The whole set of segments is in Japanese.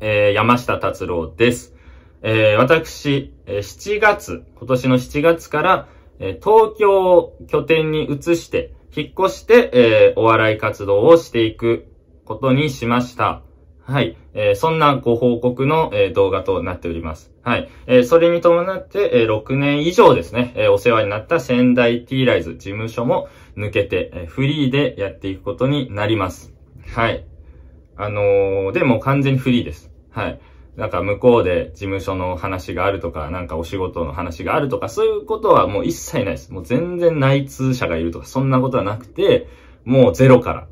えー、山下達郎です。えー、私、7月、今年の7月から、え東京を拠点に移して、引っ越して、えー、お笑い活動をしていくことにしました。はい。えー、そんなご報告の、えー、動画となっております。はい。えそれに伴って、え6年以上ですね、えお世話になった仙台 T ライズ事務所も抜けて、えフリーでやっていくことになります。はい。あのー、で、も完全にフリーです。はい。なんか向こうで事務所の話があるとか、なんかお仕事の話があるとか、そういうことはもう一切ないです。もう全然内通者がいるとか、そんなことはなくて、もうゼロから。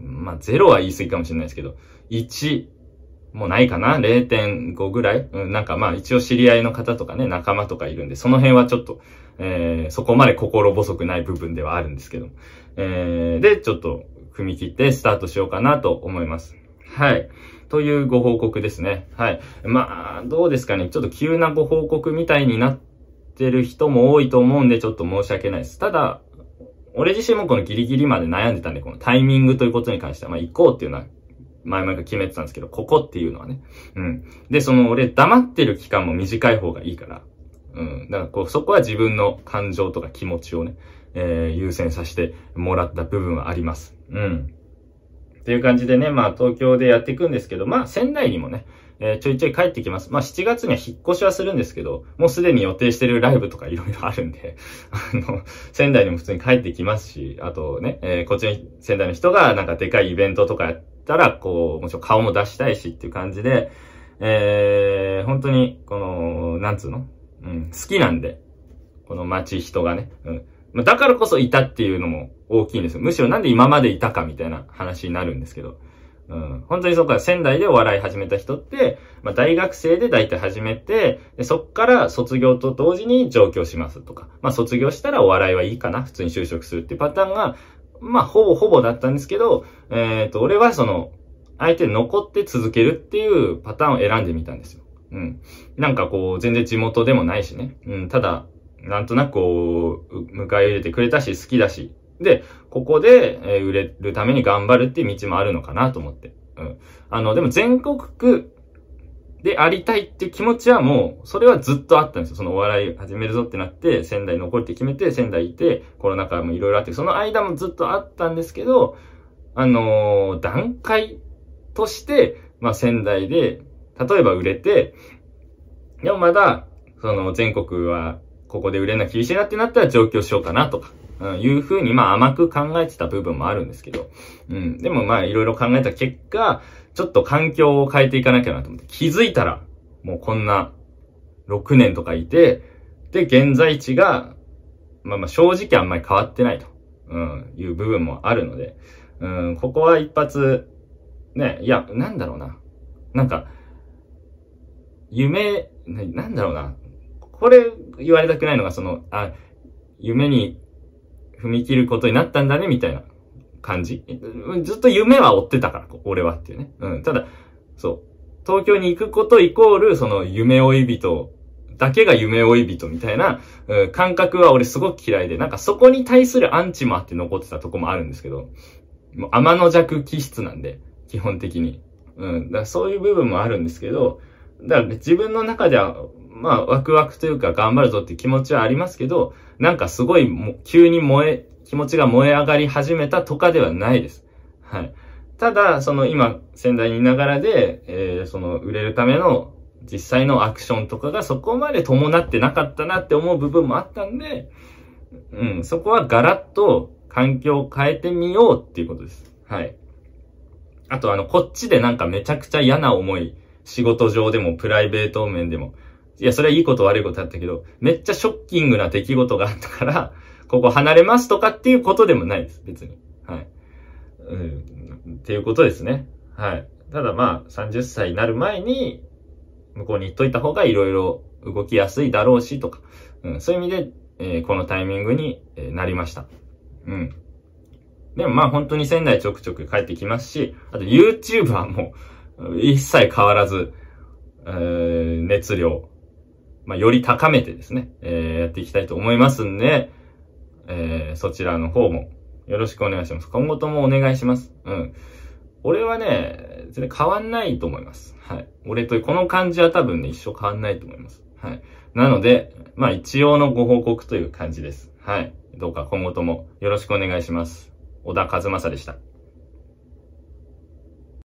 まあ、ゼロは言い過ぎかもしれないですけど、1、もうないかな ?0.5 ぐらいうん、なんかまあ一応知り合いの方とかね、仲間とかいるんで、その辺はちょっと、えー、そこまで心細くない部分ではあるんですけど、えー、で、ちょっと踏み切ってスタートしようかなと思います。はい。というご報告ですね。はい。まあ、どうですかね。ちょっと急なご報告みたいになってる人も多いと思うんで、ちょっと申し訳ないです。ただ、俺自身もこのギリギリまで悩んでたんで、このタイミングということに関しては、まあ行こうっていうのは、前々から決めてたんですけど、ここっていうのはね。うん。で、その俺黙ってる期間も短い方がいいから。うん。だからこう、そこは自分の感情とか気持ちをね、えー、優先させてもらった部分はあります。うん。という感じでね、まあ東京でやっていくんですけど、まあ仙台にもね、えー、ちょいちょい帰ってきます。まあ7月には引っ越しはするんですけど、もうすでに予定してるライブとかいろいろあるんで あの、仙台にも普通に帰ってきますし、あとね、えー、こっちの仙台の人がなんかでかいイベントとかやったら、こう、もちろん顔も出したいしっていう感じで、えー、本当に、この、なんつうのうん、好きなんで、この街人がね、うん。だからこそいたっていうのも大きいんですよ。むしろなんで今までいたかみたいな話になるんですけど。うん。本当にそっか仙台でお笑い始めた人って、まあ大学生で大体始めて、でそっから卒業と同時に上京しますとか、まあ卒業したらお笑いはいいかな、普通に就職するっていうパターンが、まあほぼほぼだったんですけど、えっ、ー、と、俺はその、相手残って続けるっていうパターンを選んでみたんですよ。うん。なんかこう、全然地元でもないしね。うん、ただ、なんとなくこう、迎え入れてくれたし、好きだし、で、ここで、え売れるために頑張るっていう道もあるのかなと思って。うん。あの、でも全国区でありたいって気持ちはもう、それはずっとあったんですよ。そのお笑い始めるぞってなって、仙台残るって決めて、仙台いて、コロナ禍もいろいろあって、その間もずっとあったんですけど、あのー、段階として、まあ、仙台で、例えば売れて、でもまだ、その全国はここで売れな厳しいなってなったら上京しようかなとか。うん、いうふうに、まあ甘く考えてた部分もあるんですけど、うん。でもまあいろいろ考えた結果、ちょっと環境を変えていかなきゃなと思って、気づいたら、もうこんな6年とかいて、で、現在地が、まあまあ正直あんまり変わってないと、うん、いう部分もあるので、うん、ここは一発、ね、いや、なんだろうな。なんか、夢、なんだろうな。これ言われたくないのが、その、あ、夢に踏み切ることになったんだね、みたいな感じ。ずっと夢は追ってたから、俺はっていうね。うん。ただ、そう。東京に行くことイコール、その夢追い人だけが夢追い人みたいな、うん、感覚は俺すごく嫌いで、なんかそこに対するアンチもあって残ってたとこもあるんですけど、もう天の弱気質なんで、基本的に。うん。だそういう部分もあるんですけど、だから自分の中では、まあ、ワクワクというか頑張るぞって気持ちはありますけど、なんかすごいも、急に燃え、気持ちが燃え上がり始めたとかではないです。はい。ただ、その今、仙台にいながらで、えー、その、売れるための実際のアクションとかがそこまで伴ってなかったなって思う部分もあったんで、うん、そこはガラッと環境を変えてみようっていうことです。はい。あと、あの、こっちでなんかめちゃくちゃ嫌な思い仕事上でもプライベート面でも。いや、それはいいこと悪いことだったけど、めっちゃショッキングな出来事があったから、ここ離れますとかっていうことでもないです、別に。はい。うん、っていうことですね。はい。ただまあ、30歳になる前に、向こうに行っといた方が色々動きやすいだろうしとか、うん、そういう意味で、えー、このタイミングに、えなりました。うん。でもまあ本当に仙台ちょくちょく帰ってきますし、あと YouTuber も一切変わらず、えー、熱量、まあ、より高めてですね、えー、やっていきたいと思いますんで、えー、そちらの方もよろしくお願いします。今後ともお願いします。うん。俺はね、全然変わんないと思います。はい。俺と、この感じは多分ね、一生変わんないと思います。はい。なので、まあ一応のご報告という感じです。はい。どうか今後ともよろしくお願いします。小田和正でした。